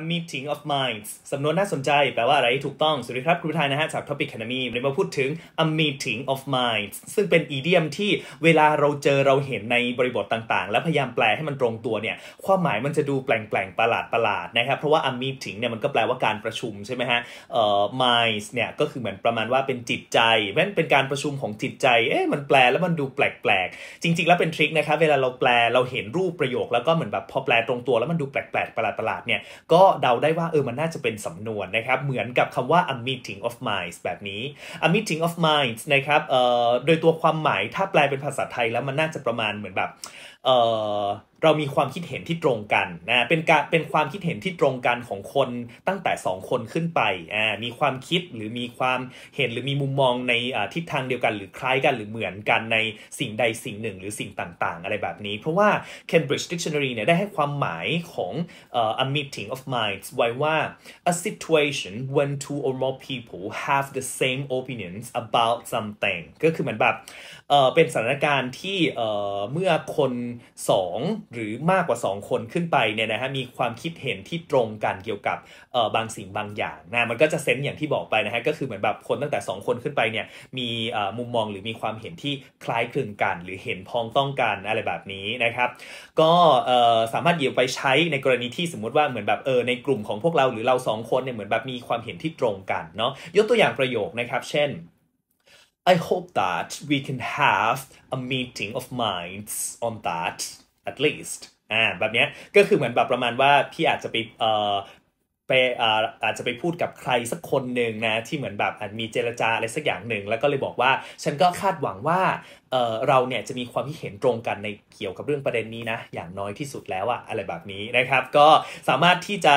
A meeting of minds สำนวนน่าสนใจแปลว่าอะไรถูกต้องสวัสดีครับครูทายนะฮะจาก Topic Academy วันนี้มาพูดถึง a meeting of minds ซึ่งเป็นอีเดียมที่เวลาเราเจอเราเห็นในบริบทต่าง ๆ แล้วพยายามแปลให้มันตรงตัวเนี่ยความหมายมันจะดูแปลงๆประหลาดประหลาดนะครับเพราะว่า a meeting เนี่ยมันก็แปลว่าการประชุมใช่ไหมฮะเอ่อ minds เนี่ยก็คือเหมือนประมาณว่าเป็นจิตใจเพราะนั้นเป็นการประชุมของจิตใจเอ๊ะมันแปลแล้วมันดูแปลกๆจริง ๆ แล้วเป็นทริคนะครับเวลาเราแปลเราเห็นรูปประโยคแล้วก็เหมือนแบบพอแปลตรงตัว แล้วมันดูแปลกๆประหลาดๆเนี่ยก็ก็เดาได้ว่าเออมันน่าจะเป็นสำนวนนะครับเหมือนกับคำว่า a meeting of minds แบบนี้ a meeting of minds นะครับ เอ่อโดยตัวความหมายถ้าแปลเป็นภาษาไทยแล้วมันน่าจะประมาณเหมือนแบบเอ่อเรามีความคิดเห็นที่ตรงกันนะ เป็นการเป็นความคิดเห็นที่ตรงกันของคนตั้งแต่2คนขึ้นไป อ่า มีความคิดหรือมีความเห็นหรือมีมุมมองในทิศทางเดียวกัน หรือคล้ายกันหรือเหมือนกันในสิ่งใดสิ่งหนึ่งหรือสิ่งต่าง ๆ อะไรแบบนี้ เพราะว่า Cambridge Dictionary เนี่ยได้ให้ความหมายของ uh, a meeting of minds ไว้ว่า a situation when two or more people have the same opinions about something ก็คือเหมือนแบบ เอ่อ เป็นสถานการณ์ที่ เอ่อ เมื่อคน2หรือมากกว่า 2 คนขึ้นไปเนี่ยนะฮะมีความคิดเห็นที่ตรงกันเกี่ยวกับเอ่อบางสิ่งบางอย่างนะมันก็จะเซนต์อย่างที่บอกไปนะฮะก็คือเหมือนแบบคนตั้งแต่2คนขึ้นไปเนี่ยมีเอ่อมุมมองหรือมีความเห็นที่คล้ายคลึงกันหรือเห็นพ้องต้องกันอะไรแบบนี้นะครับก็เอ่อสามารถหยิบไปใช้ในกรณีที่สมมติว่าเหมือนแบบเออในกลุ่มของพวกเราหรือเรา 2 คนเนี่ยเหมือนแบบมีความเห็นที่ตรงกันเนาะยกตัวอย่างประโยคนะครับ เช่น I hope that we can have a meeting of minds on that at least อ่า แบบเนี้ย ก็คือเหมือนแบบประมาณว่าพี่อาจจะไปเอ่อไปอาจจะไปพูดกับใครสักคนหนึ่งนะที่เหมือนแบบอาจมีเจรจาอะไรสักอย่างหนึ่งแล้วก็เลยบอกว่า ฉันก็คาดหวังว่าเเราเนี่ยจะมีความที่เห็นตรงกันในเกี่ยวกับเรื่องประเด็นนี้นะอย่างน้อยที่สุดแล้วอะอะไรแบบนี้นะครับก็สามารถที่จะ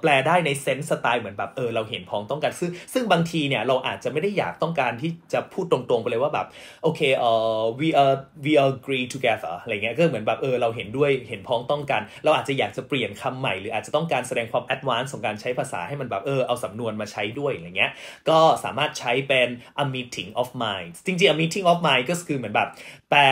แปลได้ในเซนส์สไตล์เหมือนแบบเออเราเห็นพ้องต้องกันซึ่งซึ่งบางทีเนี่ยเราอาจจะไม่ได้อยากต้องการที่จะพูดตรงๆไปเลยว่าแบบโอเคเออ we are we agree together อะไรเงี้ยก็เหมือนแบบเออเราเห็นด้วยเห็นพ้องต้องกันเราอาจจะอยากจะเปลี่ยนคำใหม่หรืออาจจะต้องการแสดงความแอดวานซ์ของการใช้ภาษาให้มันแบบเออเอาสำนวนมาใช้ด้วยอะไรเงี้ย ก็สามารถใช้เป็น a meeting of minds จริงๆ a meeting of minds ก็คือเหมือนแบบแต่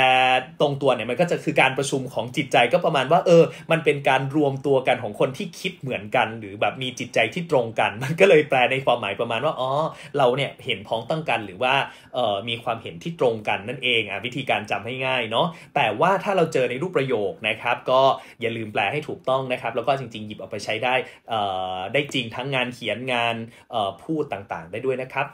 ตรงตัวเนี่ยมันก็จะคือการประชุมของจิตใจก็ประมาณว่าเออมันเป็นการรวมตัวกันของคนที่คิดเหมือนกัน หรือแบบมีจิตใจที่ตรงกัน มันก็เลยแปลในความหมายประมาณว่าอ๋อเราเนี่ยเห็นพ้องต้องกันหรือว่าเออมีความเห็นที่ตรงกันนั่นเองอ่ะวิธีการจำให้ง่ายเนาะแต่ว่าถ้าเราเจอในรูปประโยคนะครับ ก็อย่าลืมแปลให้ถูกต้องนะครับ แล้วก็จริง ๆ หยิบเอาไปใช้ได้ได้จริงทั้งงานเขียนงานพูดต่างๆ ได้ด้วยนะครับ